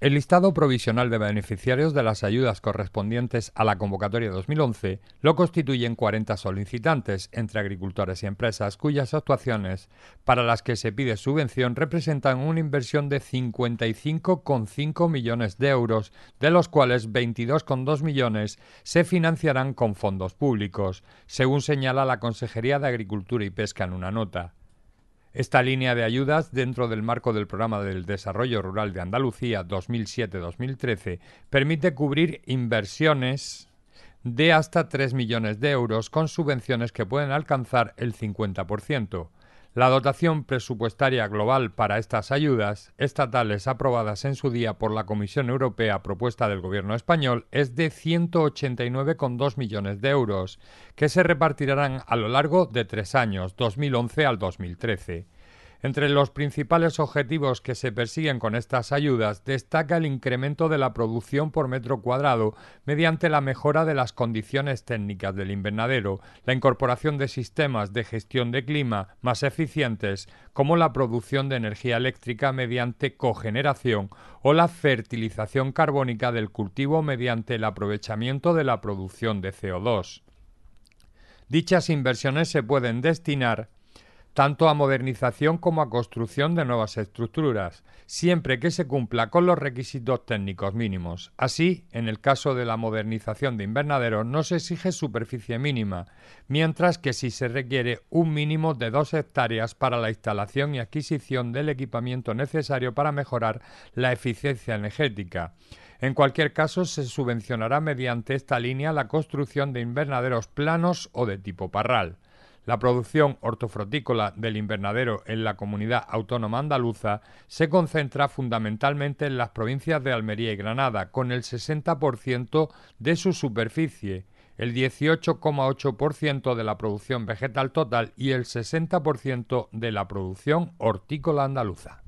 El listado provisional de beneficiarios de las ayudas correspondientes a la convocatoria 2011 lo constituyen 40 solicitantes entre agricultores y empresas cuyas actuaciones para las que se pide subvención representan una inversión de 55,5 millones de euros, de los cuales 22,2 millones se financiarán con fondos públicos, según señala la Consejería de Agricultura y Pesca en una nota. Esta línea de ayudas, dentro del marco del Programa del Desarrollo Rural de Andalucía 2007-2013, permite cubrir inversiones de hasta 3 millones de euros con subvenciones que pueden alcanzar el 50%. La dotación presupuestaria global para estas ayudas estatales aprobadas en su día por la Comisión Europea propuesta del Gobierno español es de 189,2 millones de euros, que se repartirán a lo largo de tres años, 2011 al 2013. Entre los principales objetivos que se persiguen con estas ayudas destaca el incremento de la producción por metro cuadrado mediante la mejora de las condiciones técnicas del invernadero, la incorporación de sistemas de gestión de clima más eficientes, como la producción de energía eléctrica mediante cogeneración o la fertilización carbónica del cultivo mediante el aprovechamiento de la producción de CO2. Dichas inversiones se pueden destinar tanto a modernización como a construcción de nuevas estructuras, siempre que se cumpla con los requisitos técnicos mínimos. Así, en el caso de la modernización de invernaderos no se exige superficie mínima, mientras que sí se requiere un mínimo de dos hectáreas para la instalación y adquisición del equipamiento necesario para mejorar la eficiencia energética. En cualquier caso, se subvencionará mediante esta línea la construcción de invernaderos planos o de tipo parral. La producción hortofrutícola del invernadero en la comunidad autónoma andaluza se concentra fundamentalmente en las provincias de Almería y Granada, con el 60% de su superficie, el 18,8% de la producción vegetal total y el 60% de la producción hortícola andaluza.